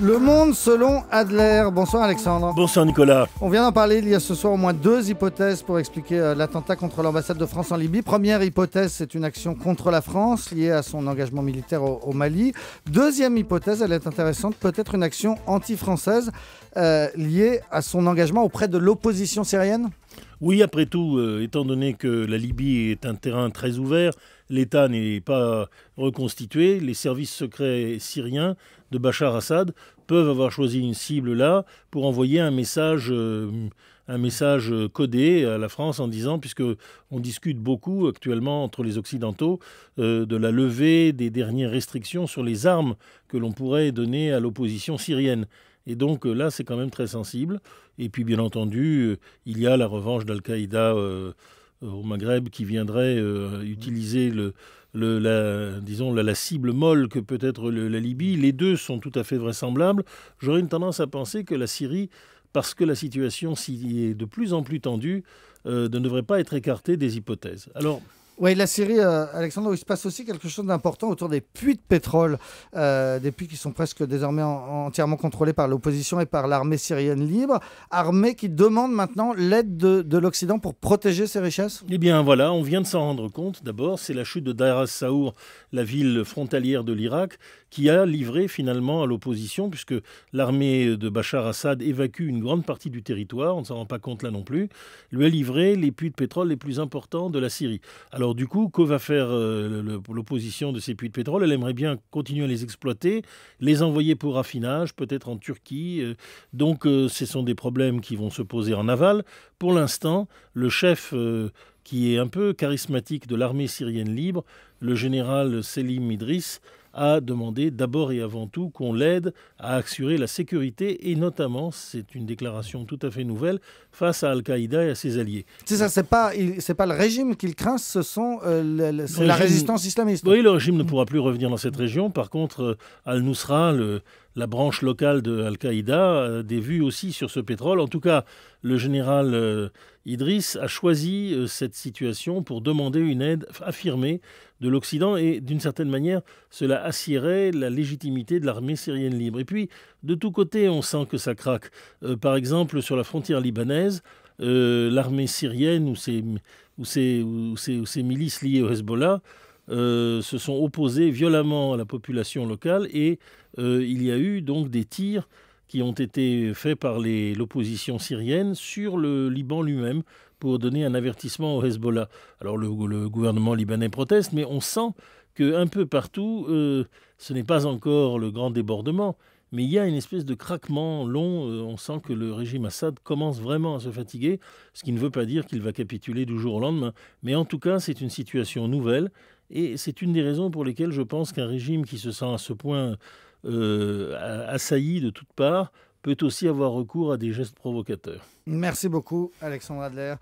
Le monde selon Adler. Bonsoir Alexandre. Bonsoir Nicolas. On vient d'en parler, il y a ce soir au moins deux hypothèses pour expliquer euh, l'attentat contre l'ambassade de France en Libye. Première hypothèse, c'est une action contre la France liée à son engagement militaire au, Mali. Deuxième hypothèse, elle est intéressante, peut-être une action anti-française euh, liée à son engagement auprès de l'opposition syrienne oui, après tout, euh, étant donné que la Libye est un terrain très ouvert, l'État n'est pas reconstitué, les services secrets syriens de Bachar Assad peuvent avoir choisi une cible là pour envoyer un message. Euh, un message codé à la France en disant, puisque on discute beaucoup actuellement entre les Occidentaux euh, de la levée des dernières restrictions sur les armes que l'on pourrait donner à l'opposition syrienne. Et donc euh, là, c'est quand même très sensible. Et puis, bien entendu, euh, il y a la revanche d'Al-Qaïda euh, au Maghreb qui viendrait utiliser le, la, disons, la, cible molle que peut être la Libye. Les deux sont tout à fait vraisemblables. J'aurais une tendance à penser que la Syrie, parce que la situation est de plus en plus tendue, ne devrait pas être écartée des hypothèses. Alors. Oui, la Syrie, Alexandre, euh, Alexandre, il se passe aussi quelque chose d'important autour des puits de pétrole, euh, des puits qui sont presque désormais entièrement contrôlés par l'opposition et par l'armée syrienne libre, armée qui demande maintenant l'aide de, l'Occident pour protéger ses richesses Eh bien voilà, on vient de s'en rendre compte d'abord, c'est la chute de Dar saour la ville frontalière de l'Irak, qui a livré finalement à l'opposition, puisque l'armée de Bachar Assad évacue une grande partie du territoire, on ne s'en rend pas compte là non plus, lui a livré les puits de pétrole les plus importants de la Syrie. Alors alors du coup, que va faire euh, l'opposition de ces puits de pétrole Elle aimerait bien continuer à les exploiter, les envoyer pour raffinage, peut-être en Turquie. Euh. donc euh, ce sont des problèmes qui vont se poser en aval. Pour l'instant, le chef qui est un peu charismatique de l'armée syrienne libre, le général Selim Idris a demandé d'abord et avant tout qu'on l'aide à assurer la sécurité et notamment, c'est une déclaration tout à fait nouvelle, face à Al-Qaïda et à ses alliés. C'est ça, c'est pas, c'est pas le régime qu'il craint, ce sont euh, la résistance islamiste. Oui, le régime ne pourra plus revenir dans cette région. Par contre, euh, Al-Nusra, le, la branche locale de Al-Qaïda, euh, des vues aussi sur ce pétrole. En tout cas, le général euh, Idriss a choisi euh, cette situation pour demander une aide affirmée de l'Occident et d'une certaine manière, cela assierait la légitimité de l'armée syrienne libre. Et puis, de tous côtés, on sent que ça craque. par exemple, sur la frontière libanaise, l'armée syrienne ou ses milices liées au Hezbollah euh, se sont opposés violemment à la population locale et euh, il y a eu donc des tirs qui ont été faits par l'opposition syrienne sur le Liban lui-même pour donner un avertissement au Hezbollah. Alors le, gouvernement libanais proteste, mais on sent qu'un peu partout, euh, ce n'est pas encore le grand débordement, mais il y a une espèce de craquement long. Euh, on sent que le régime Assad commence vraiment à se fatiguer, ce qui ne veut pas dire qu'il va capituler du jour au lendemain. Mais en tout cas, c'est une situation nouvelle. Et c'est une des raisons pour lesquelles je pense qu'un régime qui se sent à ce point euh, assailli de toutes parts peut aussi avoir recours à des gestes provocateurs. Merci beaucoup, Alexandre Adler.